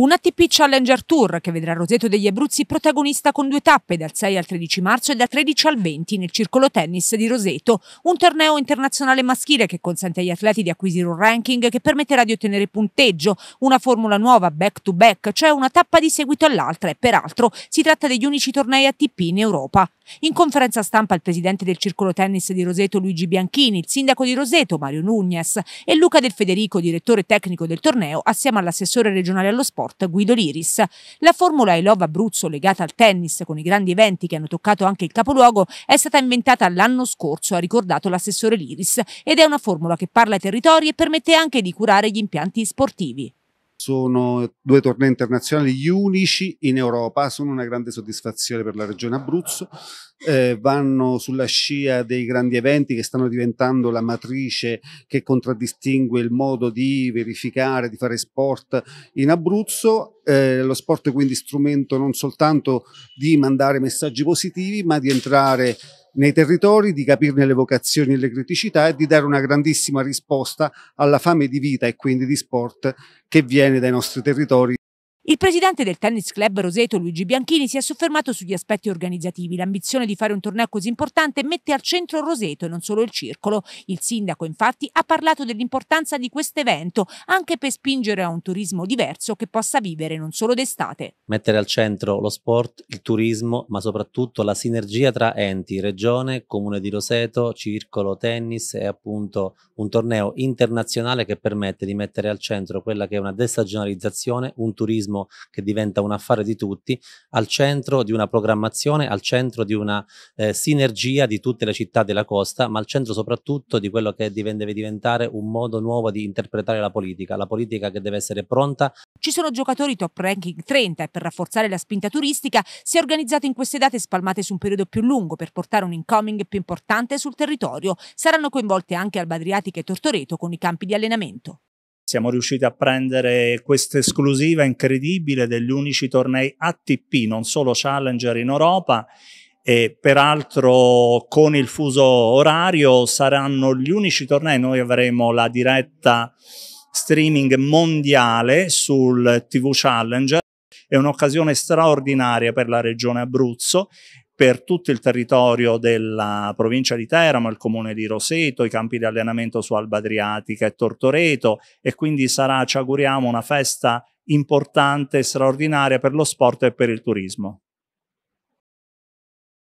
Un ATP Challenger Tour che vedrà Roseto degli Abruzzi protagonista con due tappe dal 6 al 13 marzo e dal 13 al 20 nel circolo tennis di Roseto, un torneo internazionale maschile che consente agli atleti di acquisire un ranking che permetterà di ottenere punteggio, una formula nuova back to back, cioè una tappa di seguito all'altra e peraltro si tratta degli unici tornei ATP in Europa. In conferenza stampa il presidente del circolo tennis di Roseto Luigi Bianchini, il sindaco di Roseto Mario Nugnes e Luca Del Federico, direttore tecnico del torneo, assieme all'assessore regionale allo sport sport, Guido Liris. La Formula I Love Abruzzo legata al tennis con i grandi eventi che hanno toccato anche il capoluogo è stata inventata l'anno scorso, ha ricordato l'assessore Liris, ed è una formula che parla ai territori e permette anche di curare gli impianti sportivi sono due tornei internazionali gli unici in Europa, sono una grande soddisfazione per la regione Abruzzo, eh, vanno sulla scia dei grandi eventi che stanno diventando la matrice che contraddistingue il modo di verificare, di fare sport in Abruzzo. Eh, lo sport è quindi strumento non soltanto di mandare messaggi positivi, ma di entrare nei territori, di capirne le vocazioni e le criticità e di dare una grandissima risposta alla fame di vita e quindi di sport che viene dai nostri territori il presidente del tennis club Roseto, Luigi Bianchini, si è soffermato sugli aspetti organizzativi. L'ambizione di fare un torneo così importante mette al centro Roseto e non solo il circolo. Il sindaco, infatti, ha parlato dell'importanza di questo evento anche per spingere a un turismo diverso che possa vivere non solo d'estate. Mettere al centro lo sport, il turismo, ma soprattutto la sinergia tra enti, regione, comune di Roseto, circolo, tennis è appunto un torneo internazionale che permette di mettere al centro quella che è una destagionalizzazione, un turismo turismo che diventa un affare di tutti, al centro di una programmazione, al centro di una eh, sinergia di tutte le città della costa, ma al centro soprattutto di quello che deve diventare un modo nuovo di interpretare la politica, la politica che deve essere pronta. Ci sono giocatori top ranking 30 e per rafforzare la spinta turistica si è organizzato in queste date spalmate su un periodo più lungo per portare un incoming più importante sul territorio. Saranno coinvolte anche Albadriatica e Tortoreto con i campi di allenamento siamo riusciti a prendere questa esclusiva incredibile degli unici tornei ATP, non solo Challenger in Europa. E peraltro con il fuso orario saranno gli unici tornei, noi avremo la diretta streaming mondiale sul TV Challenger, è un'occasione straordinaria per la regione Abruzzo per tutto il territorio della provincia di Teramo, il comune di Roseto, i campi di allenamento su Alba Adriatica e Tortoreto e quindi sarà, ci auguriamo, una festa importante e straordinaria per lo sport e per il turismo.